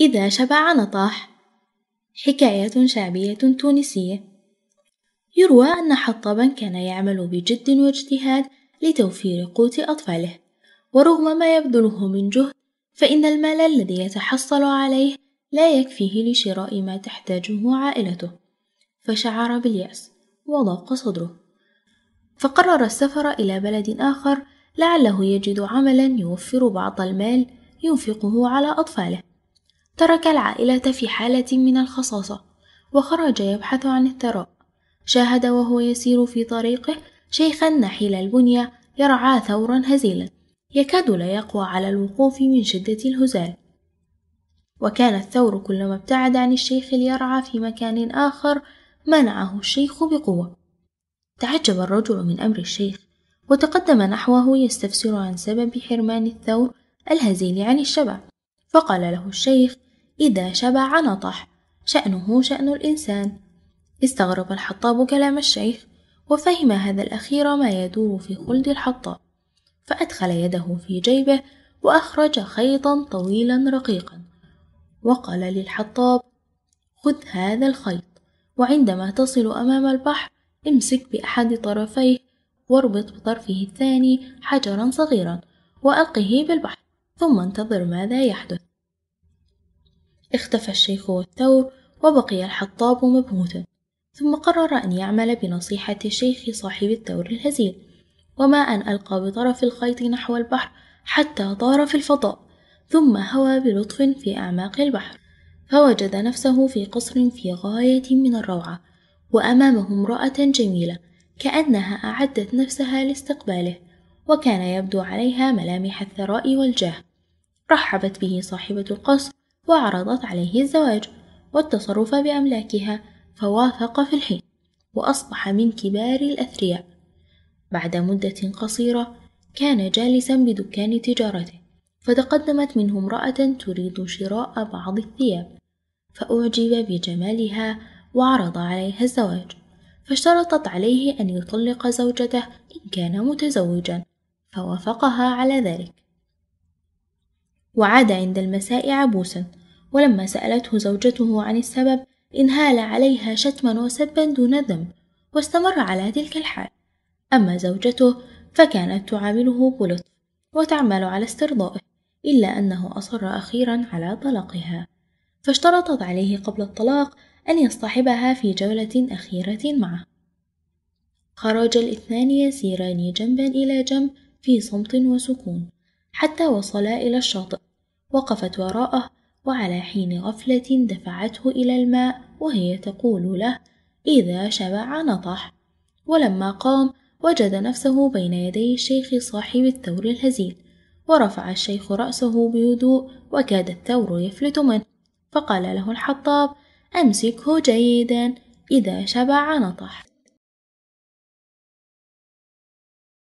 إذا شبع نطاح حكاية شعبية تونسية يروى أن حطابا كان يعمل بجد واجتهاد لتوفير قوت أطفاله ورغم ما يبذله من جهد فإن المال الذي يتحصل عليه لا يكفيه لشراء ما تحتاجه عائلته فشعر باليأس وضاق صدره فقرر السفر إلى بلد آخر لعله يجد عملا يوفر بعض المال ينفقه على أطفاله ترك العائلة في حالة من الخصاصة وخرج يبحث عن الثراء شاهد وهو يسير في طريقه شيخا نحيل البنية يرعى ثورا هزيلا يكاد لا يقوى على الوقوف من شدة الهزال وكان الثور كلما ابتعد عن الشيخ ليرعى في مكان آخر منعه الشيخ بقوة تعجب الرجل من أمر الشيخ وتقدم نحوه يستفسر عن سبب حرمان الثور الهزيل عن الشبع فقال له الشيخ إذا شبع نطح شأنه شأن الإنسان استغرب الحطاب كلام الشيخ وفهم هذا الأخير ما يدور في خلد الحطاب فأدخل يده في جيبه وأخرج خيطا طويلا رقيقا وقال للحطاب خذ هذا الخيط وعندما تصل أمام البحر امسك بأحد طرفيه واربط بطرفه الثاني حجرا صغيرا وألقه بالبحر ثم انتظر ماذا يحدث اختفى الشيخ والثور وبقي الحطاب مبهوتا ثم قرر أن يعمل بنصيحة الشيخ صاحب الثور الهزيل وما أن ألقى بطرف الخيط نحو البحر حتى طار في الفضاء ثم هوى بلطف في أعماق البحر فوجد نفسه في قصر في غاية من الروعة وأمامه امرأة جميلة كأنها أعدت نفسها لاستقباله وكان يبدو عليها ملامح الثراء والجاه رحبت به صاحبة القصر وعرضت عليه الزواج والتصرف بأملاكها فوافق في الحين وأصبح من كبار الأثرياء بعد مدة قصيرة كان جالسا بدكان تجارته فتقدمت منه امرأة تريد شراء بعض الثياب فأعجب بجمالها وعرض عليها الزواج فاشترطت عليه أن يطلق زوجته إن كان متزوجا فوافقها على ذلك وعاد عند المساء عبوسا ولما سألته زوجته عن السبب انهال عليها شتما وسبا دون ذنب واستمر على تلك الحال أما زوجته فكانت تعامله بلطف وتعمل على استرضائه إلا أنه أصر أخيرا على طلاقها فاشترطت عليه قبل الطلاق أن يصطحبها في جولة أخيرة معه خرج الاثنان يسيران جنبا إلى جنب في صمت وسكون حتى وصلا إلى الشاطئ وقفت وراءه وعلى حين غفلة دفعته إلى الماء وهي تقول له إذا شبع نطح ولما قام وجد نفسه بين يدي الشيخ صاحب الثور الهزيل ورفع الشيخ رأسه بهدوء وكاد الثور يفلت منه فقال له الحطاب أمسكه جيدا إذا شبع نطح